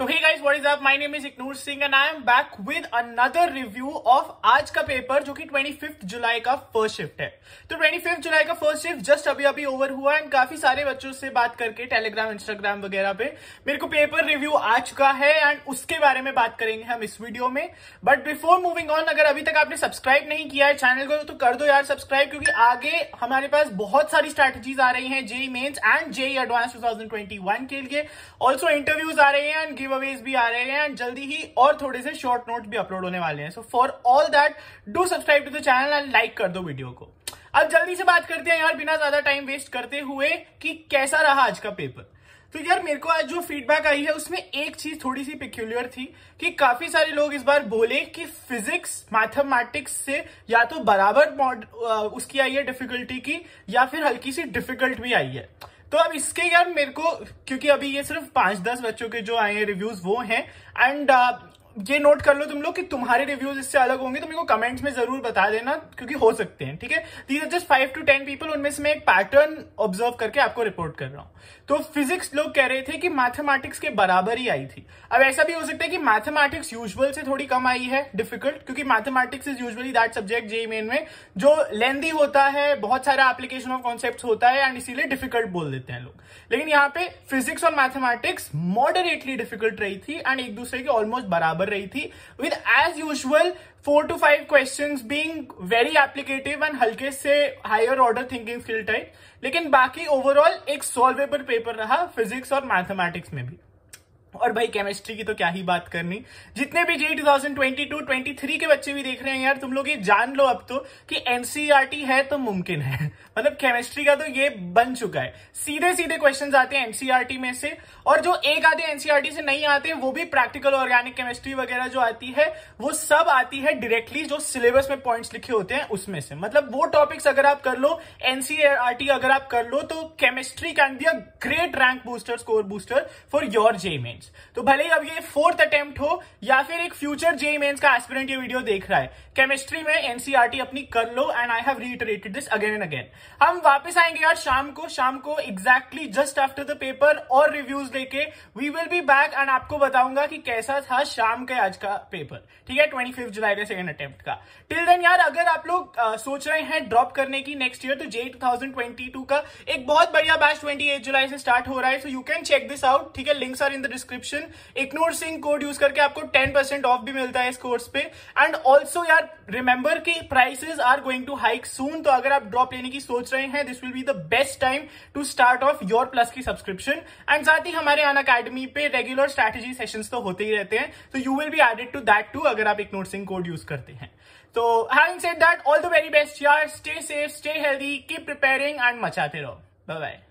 so hey guys what is up my name is इग्नोर Singh and I am back with another review of आज का paper जो कि 25 जुलाई का फर्स्ट शिफ्ट है तो 25 जुलाई का फर्स्ट शिफ्ट जस्ट अभी अभी ओवर हुआ एंड काफी सारे बच्चों से बात करके टेलीग्राम इंस्टाग्राम वगैरह पे मेरे को पेपर रिव्यू आ चुका है एंड उसके बारे में बात करेंगे हम इस वीडियो में बट बिफोर मूविंग ऑन अगर अभी तक आपने सब्सक्राइब नहीं किया है चैनल को तो कर दो यार सब्सक्राइब क्योंकि आगे हमारे पास बहुत सारी स्ट्रैटेजीज आ रही है JEE Mains and JEE advance too के लिए ऑल्सो इंटरव्यूज आ रहे हैं एंड गिव अवेज भी आ रहे हैं एंड जल्दी ही और थोड़े से शॉर्ट नोट भी अपलोड होने वाले हैं so for all that do subscribe to the channel and like कर दो वीडियो को अब जल्दी से बात करते हैं यार बिना ज्यादा टाइम वेस्ट करते हुए कि कैसा रहा आज का पेपर तो यार मेरे को आज जो फीडबैक आई है उसमें एक चीज थोड़ी सी पिक्यूलियर थी कि काफी सारे लोग इस बार बोले कि फिजिक्स मैथमेटिक्स से या तो बराबर उसकी आई है डिफिकल्टी की या फिर हल्की सी डिफिकल्ट भी आई है तो अब इसके यार मेरे को क्योंकि अभी ये सिर्फ पांच दस बच्चों के जो आए हैं रिव्यूज वो हैं एंड ये नोट कर लो तुम लोग कि तुम्हारे रिव्यूज इससे अलग होंगे तो मेरे को कमेंट्स में जरूर बता देना क्योंकि हो सकते हैं ठीक है these are just five to ten people उनमें से मैं एक पैटर्न ऑब्जर्व करके आपको रिपोर्ट कर रहा हूं तो फिजिक्स लोग कह रहे थे कि मैथमेटिक्स के बराबर ही आई थी अब ऐसा भी हो सकता है कि मैथमेटिक्स यूजल से थोड़ी कम आई है डिफिकल्ट क्योंकि mathematics is usually that subject JEE Main में जो लेंदी होता है बहुत सारा एप्लीकेशन ऑफ कॉन्सेप्ट होता है एंड इसीलिए डिफिकल्ट बोल देते हैं लोग लेकिन यहाँ पे फिजिक्स और मैथमेटिक्स मॉडरेटली डिफिकल्ट रही थी एंड एक दूसरे के ऑलमोस्ट बराबर घाबर रही थी with as usual four to five question being very applicative and हल्के से higher order thinking skill type लेकिन बाकी ओवरऑल एक सॉल्वेबल पेपर रहा फिजिक्स और मैथमेटिक्स में भी और भाई केमिस्ट्री की तो क्या ही बात करनी जितने भी जी 2022 23 के बच्चे भी देख रहे हैं यार तुम लोग ये जान लो अब तो कि एनसीईआरटी e है तो मुमकिन है मतलब केमिस्ट्री का तो ये बन चुका है सीधे सीधे क्वेश्चंस आते हैं एनसीईआरटी e में से और जो एक आधे एनसीईआरटी e से नहीं आते वो भी प्रैक्टिकल ऑर्गेनिक केमिस्ट्री वगैरह जो आती है वो सब आती है डायरेक्टली जो सिलेबस में पॉइंट्स लिखे होते हैं उसमें से मतलब वो टॉपिक्स अगर आप कर लो एनसीईआरटी अगर आप कर लो तो chemistry can be a great rank booster score booster for your JEE Main Mains तो भले ही अब ये फोर्थ अटेम्प्ट हो या फिर एक फ्यूचर जे मेन्स का एस्पिरेंट ये वीडियो देख रहा है केमिस्ट्री में एनसीआरटी e अपनी कर लो and I have reiterated this again and again हम वापस आएंगे यार शाम को शाम को exactly just after the paper और रिव्यूज लेके वी विल बी बैक एंड आपको बताऊंगा कि कैसा था शाम के आज का पेपर ठीक है ट्वेंटी फिफ्थ जुलाई का सेकेंड अटेम्प्ट का टिल देन यार अगर आप लोग आ, सोच रहे हैं ड्रॉप करने की नेक्स्ट ईयर तो जे टू e का एक बहुत बढ़िया बैच ट्वेंटी जुलाई से स्टार्ट हो रहा है so you can check this out ठीक है links are in the description description इग्नोर सिंह कोड यूज करके आपको टेन परसेंट ऑफ भी मिलता है इस कोर्स पे एंड ऑल्सो यार रिमेंबर की prices are going to hike soon तो अगर आप ड्रॉप लेने की सोच रहे हैं this will be the best time to start off your plus की सब्सक्रिप्शन एंड साथ ही हमारे अन अकेडमी पे रेगुलर स्ट्रैटेजी सेशन तो होते ही रहते हैं तो you will be added to that too अगर आप इग्नोर सिंह कोड यूज करते हैं तो having said that all the very best यार stay safe stay healthy keep preparing and मचाते रहो बाय बाय